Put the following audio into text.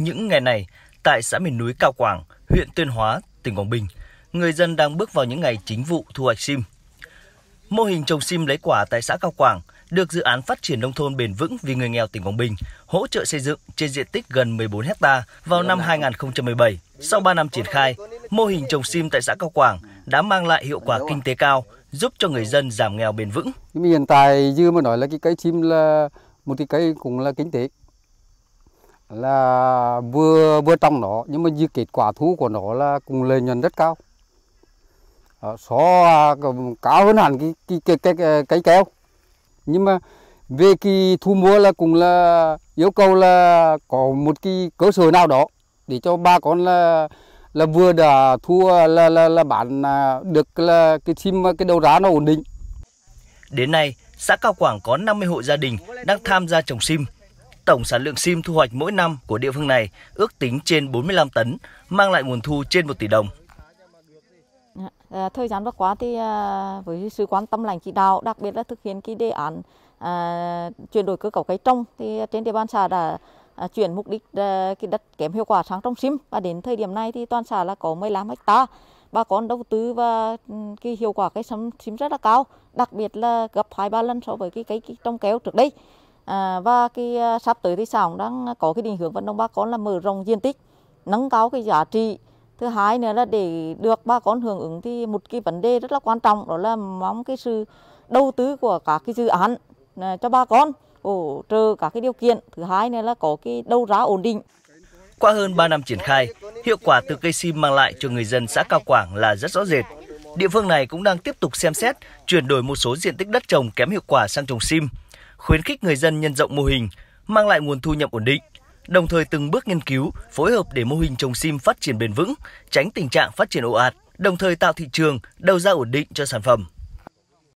Những ngày này, tại xã miền núi Cao Quảng, huyện Tuyên Hóa, tỉnh Quảng Bình, người dân đang bước vào những ngày chính vụ thu hoạch sim. Mô hình trồng sim lấy quả tại xã Cao Quảng được dự án phát triển nông thôn bền vững vì người nghèo tỉnh Quảng Bình hỗ trợ xây dựng trên diện tích gần 14 ha vào năm 2017. Sau 3 năm triển khai, mô hình trồng sim tại xã Cao Quảng đã mang lại hiệu quả kinh tế cao, giúp cho người dân giảm nghèo bền vững. Hiện tại dư mà nói là cái cây sim là một cái cây cũng là kinh tế là vừa vừa trong nó nhưng mà như kết quả thu của nó là cùng lợi nhuận rất cao ờ, à, số à, cao hơn hẳn cái cái cái cái, cái, cái kéo nhưng mà về cái thu mua là cũng là yêu cầu là có một cái cơ sở nào đó để cho ba con là là vừa đã thua là là là bán à, được là cái sim à, cái đầu giá nó ổn định. Đến nay, xã Cao Quảng có 50 hộ gia đình đang tham gia trồng sim tổng sản lượng sim thu hoạch mỗi năm của địa phương này ước tính trên 45 tấn, mang lại nguồn thu trên 1 tỷ đồng. Dạ, à, thời gian vừa qua thì à, với sự quan tâm lãnh chỉ đạo, đặc biệt là thực hiện cái đề án à, chuyển đổi cơ cấu cây trồng thì trên địa bàn xã đã à, chuyển mục đích à, cái đất kém hiệu quả sang trồng sim và đến thời điểm này thì toàn xã là có 15 hecta bà con đầu tư và ừ, cái hiệu quả cây sâm sim rất là cao đặc biệt là gấp hai ba lần so với cái cây trồng kéo trước đây À, và cái à, sắp tới thì xã cũng đang có cái định hướng vận động bà con là mở rộng diện tích, nâng cao cái giá trị. Thứ hai nữa là để được bà con hưởng ứng thì một cái vấn đề rất là quan trọng đó là mong cái sự đầu tư của cả cái dự án à, cho bà con hỗ trợ các cái điều kiện. Thứ hai nữa là có cái đầu ra ổn định. Qua hơn 3 năm triển khai, hiệu quả từ cây sim mang lại cho người dân xã Cao Quảng là rất rõ rệt. Địa phương này cũng đang tiếp tục xem xét chuyển đổi một số diện tích đất trồng kém hiệu quả sang trồng sim khuyến khích người dân nhân rộng mô hình, mang lại nguồn thu nhập ổn định, đồng thời từng bước nghiên cứu, phối hợp để mô hình trồng sim phát triển bền vững, tránh tình trạng phát triển ồ ạt, đồng thời tạo thị trường, đầu ra ổn định cho sản phẩm.